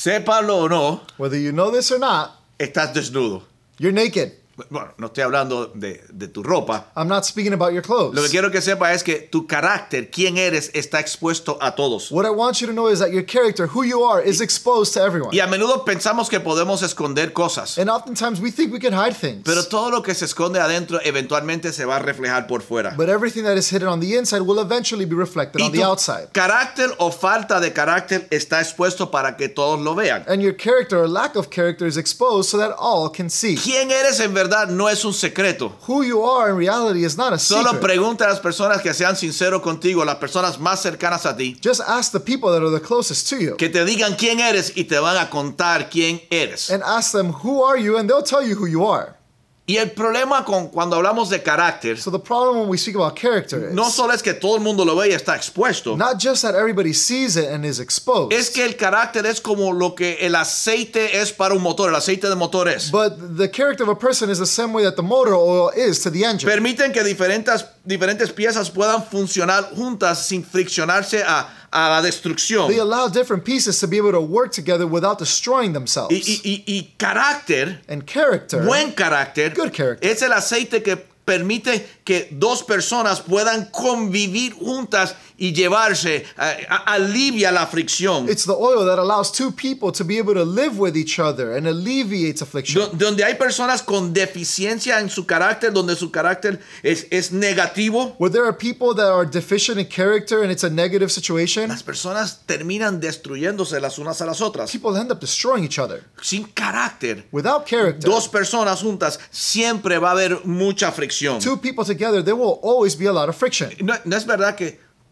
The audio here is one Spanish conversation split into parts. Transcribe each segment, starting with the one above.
sépalo o no, whether you know this or not, estás desnudo. you're naked. Bueno, no estoy hablando de, de, tu ropa. I'm not speaking about your clothes. Lo que quiero que sepa es que tu carácter, quién eres, está expuesto a todos. What I want you to know is that your character, who you are, is exposed to everyone. Y a menudo pensamos que podemos esconder cosas. And oftentimes we think we can hide things. Pero todo lo que se esconde adentro eventualmente se va a reflejar por fuera. But everything that is hidden on the inside will eventually be reflected y on the outside. Carácter o falta de carácter está expuesto para que todos lo vean. And your character or lack of character is exposed so that all can see. ¿Quién eres en verdad? verdad no es un secreto. Who you are in reality is not a Solo secret. pregunta a las personas que sean sinceros contigo, las personas más cercanas a ti. Just ask the people that are the closest to you. Que te digan quién eres y te van a contar quién eres. And ask them who are you and they'll tell you who you are. Y el problema con cuando hablamos de carácter, no solo es que todo el mundo lo ve y está expuesto, es que el carácter es como lo que el aceite es para un motor, el aceite de motor es. Permiten que diferentes diferentes piezas puedan funcionar juntas sin friccionarse a a la destrucción. They allow different pieces to be able to work together without destroying themselves. Y, y, y carácter, And character, buen carácter, good character. es el aceite que permite que dos personas puedan convivir juntas y llevarse eh, alivia la aflicción. It's the oil that allows two people to be able to live with each other and alleviates affliction. donde hay personas con deficiencia en su carácter, donde su carácter es, es negativo. Where there are people that are deficient in character and it's a negative situation. Las personas terminan destruyéndose las unas a las otras. People end up destroying each other. Sin carácter. Without character. Dos personas juntas siempre va a haber mucha fricción. Two people together there will always be a lot of friction. no, no es verdad que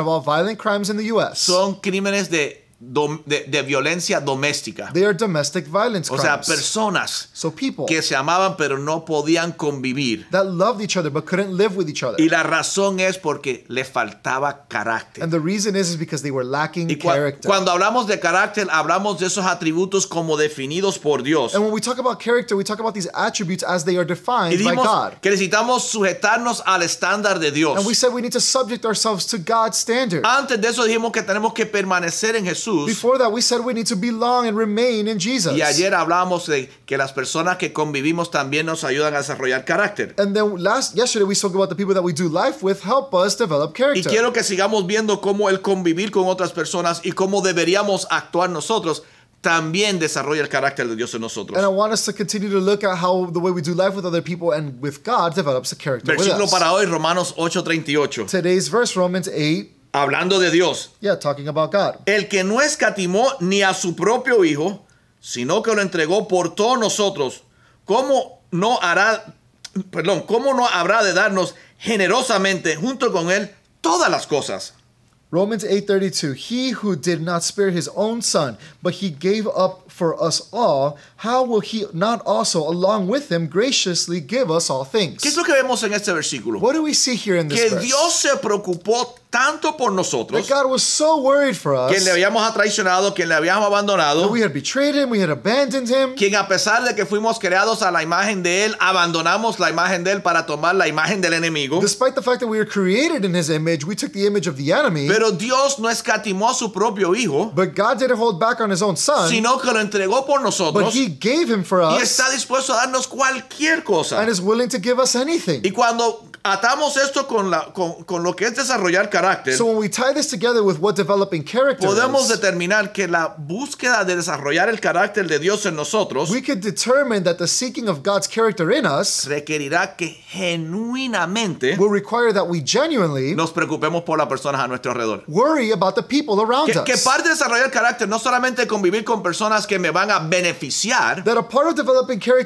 of all violent crimes in the US. Son crímenes de de, de, violencia doméstica. They are domestic violence crimes. O sea, personas so people que se amaban pero no podían convivir. That loved each other but couldn't live with each other. Y la razón es porque le faltaba carácter. And the reason is, is because they were lacking y character. Cuando hablamos de carácter, hablamos de esos atributos como definidos por Dios. And when we talk about character, we talk about these attributes as they are defined y by God. Que necesitamos sujetarnos al estándar de Dios. And we said we need to subject ourselves to God's standard. Antes de eso dijimos que tenemos que permanecer en Jesús. Jesús. Before that we said we need to belong and remain in Jesus. Y ayer hablamos de que las personas que convivimos también nos ayudan a desarrollar carácter. And then last yesterday we spoke about the people that we do life with help us develop character. Y quiero que sigamos viendo cómo el convivir con otras personas y cómo deberíamos actuar nosotros también desarrolla el carácter de Dios en nosotros. And I want us to continue to look at how the way we do life with other people and with God develops a character Versículo para hoy Romanos 8:38. Today's verse Romans 8 Hablando de Dios. Yeah, talking about God. El que no escatimó ni a su propio hijo, sino que lo entregó por todos nosotros, ¿cómo no hará perdón, cómo no habrá de darnos generosamente junto con él todas las cosas? Romans 8:32 He who did not spare his own son, but he gave up for us all, how will he not also along with him graciously give us all things? ¿Qué es lo que vemos en este versículo? What do we see here in this Dios se preocupó tanto por nosotros que quien le habíamos traicionado, quien le habíamos abandonado, quien a pesar de que fuimos creados a la imagen de él, abandonamos la imagen de él para tomar la imagen del enemigo. Pero Dios no escatimó a su propio hijo, sino que lo entregó por nosotros. y está dispuesto a darnos cualquier cosa. Y cuando atamos esto con, lo que es desarrollar carácter, podemos determinar que la búsqueda de desarrollar el carácter de Dios en nosotros requerirá que genuinamente nos preocupemos por las personas a nuestro alrededor. que, parte de desarrollar carácter no solamente convivir con personas que me van a beneficiar. requiere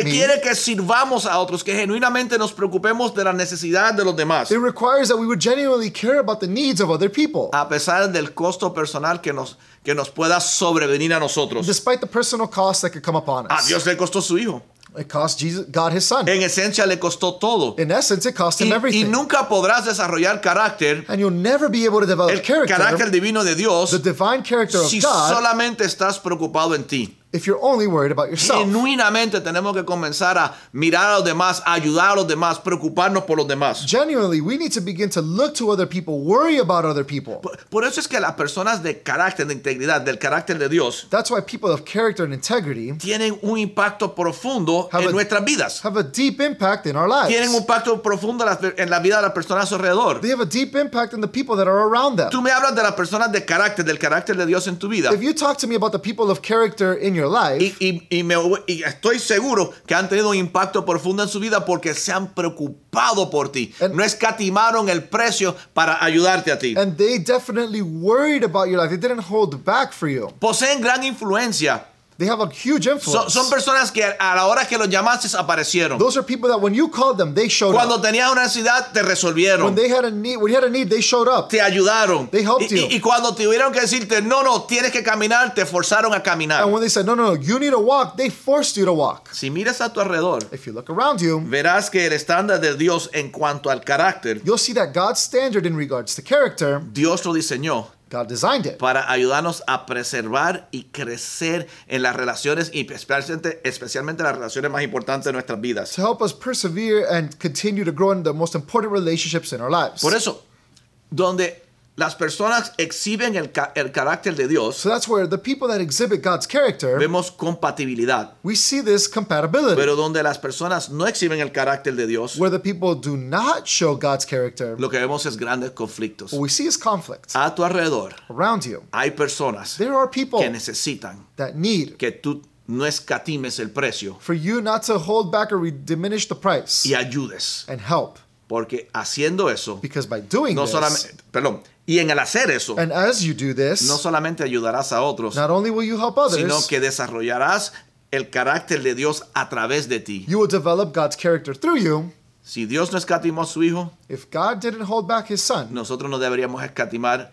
Requiere que sirvamos a otros que que genuinamente nos preocupemos de la necesidad de los demás. It requires that we would genuinely care about the needs of other people. A pesar del costo personal que nos que nos pueda sobrevenir a nosotros. Despite the personal cost that could come upon us. A Dios le costó su hijo. It cost Jesus, God his son. En esencia le costó todo. In essence, it cost him y, everything. Y nunca podrás desarrollar carácter. And you'll never be able to develop el carácter divino de Dios. The divine character si of God, solamente estás preocupado en ti. if you're only worried about yourself. Genuinamente tenemos que comenzar a mirar a los demás, ayudar a los demás, preocuparnos por los demás. Genuinely, we need to begin to look to other people, worry about other people. Por, por eso es que las personas de carácter, de integridad, del carácter de Dios, That's why people of character and integrity tienen un impacto profundo en a, nuestras vidas. Have a deep impact in our lives. Tienen un impacto profundo en la vida de las personas a su alrededor. They have a deep impact in the people that are around them. Tú me hablas de las personas de carácter, del carácter de Dios en tu vida. If you talk to me about the people of character in your Y, estoy seguro que han tenido un impacto profundo en su vida porque se han preocupado por ti. no escatimaron el precio para ayudarte a ti. Poseen gran influencia They have a huge influence. So, son personas que a la hora que los llamaste aparecieron. Those are people that when you called them, they showed Cuando up. Cuando una necesidad, te resolvieron. When they had a need, when you had a need, they showed up. Te ayudaron. They helped y, you. y cuando tuvieron que decirte, no, no, tienes que caminar, te forzaron a caminar. And when they said, no, no, no, you need to walk, they forced you to walk. Si miras a tu alrededor, if you look around you, verás que el estándar de Dios en cuanto al carácter, you'll see that God's standard in regards to character, Dios lo diseñó. God designed it. Para ayudarnos a preservar y crecer en las relaciones y especialmente, especialmente las relaciones más importantes de nuestras vidas. To help us persevere and continue to grow in the most important relationships in our lives. Por eso, donde Las personas exhiben el, ca el carácter de Dios. So that's where the people that exhibit God's character. Vemos compatibilidad. We see this compatibility. Pero donde las personas no exhiben el carácter de Dios. Where the people do not show God's character. Lo que vemos es grandes conflictos. What we see is conflicts. A tu alrededor. Around you. Hay personas. There are people que necesitan. That need. Que tú no escatimes el precio. For you not to hold back or diminish the price. Y ayudes. And help. Porque haciendo eso, no solamente, perdón, y en el hacer eso, no solamente ayudarás a otros, sino que desarrollarás el carácter de Dios a través de ti. Si Dios no escatimó a su hijo, nosotros no deberíamos escatimar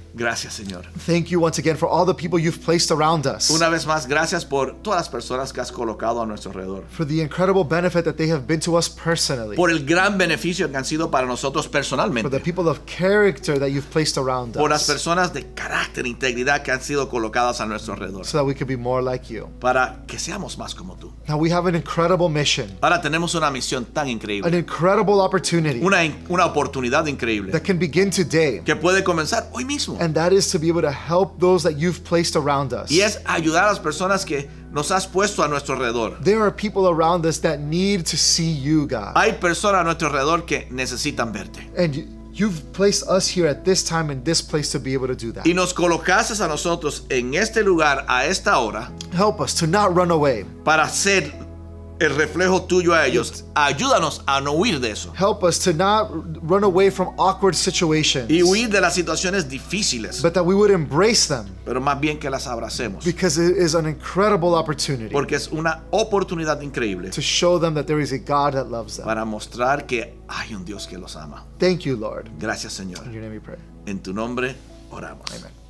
Gracias, Señor. Thank you once again for all the people you've placed around us. Una vez más, gracias por todas las personas que has colocado a nuestro alrededor. For the incredible benefit that they have been to us personally. Por el gran beneficio que han sido para nosotros personalmente. For the people of character that you've placed around us. Por las personas de carácter e integridad que han sido colocadas a nuestro alrededor. So that we could be more like you. Para que seamos más como tú. Now we have an incredible mission. Ahora tenemos una misión tan increíble. An incredible opportunity. Una, una oportunidad increíble. That can begin today. Que puede comenzar hoy mismo. And that is to be able to help those that you've placed around us. Y es ayudar a las personas que nos has puesto a nuestro alrededor. There are people around us that need to see you, God. Hay personas a nuestro alrededor que necesitan verte. And you, You've placed us here at this time in this place to be able to do that. Y nos colocaste a nosotros en este lugar a esta hora. Help us to not run away. Para hacer el reflejo tuyo a ellos. Ayúdanos a no huir de eso. Help us to not run away from awkward situations. Y huir de las situaciones difíciles. But that we would embrace them. Pero más bien que las abracemos. Because it is an incredible opportunity. Porque es una oportunidad increíble. To show them that there is a God that loves them. Para mostrar que hay un Dios que los ama. Thank you, Lord. Gracias, Señor. In your name we pray. En tu nombre oramos. Amen.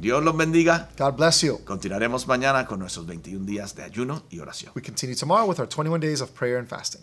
Dios los bendiga. God bless you. Continuaremos mañana con nuestros 21 días de ayuno y oración. We continue tomorrow with our 21 days of prayer and fasting.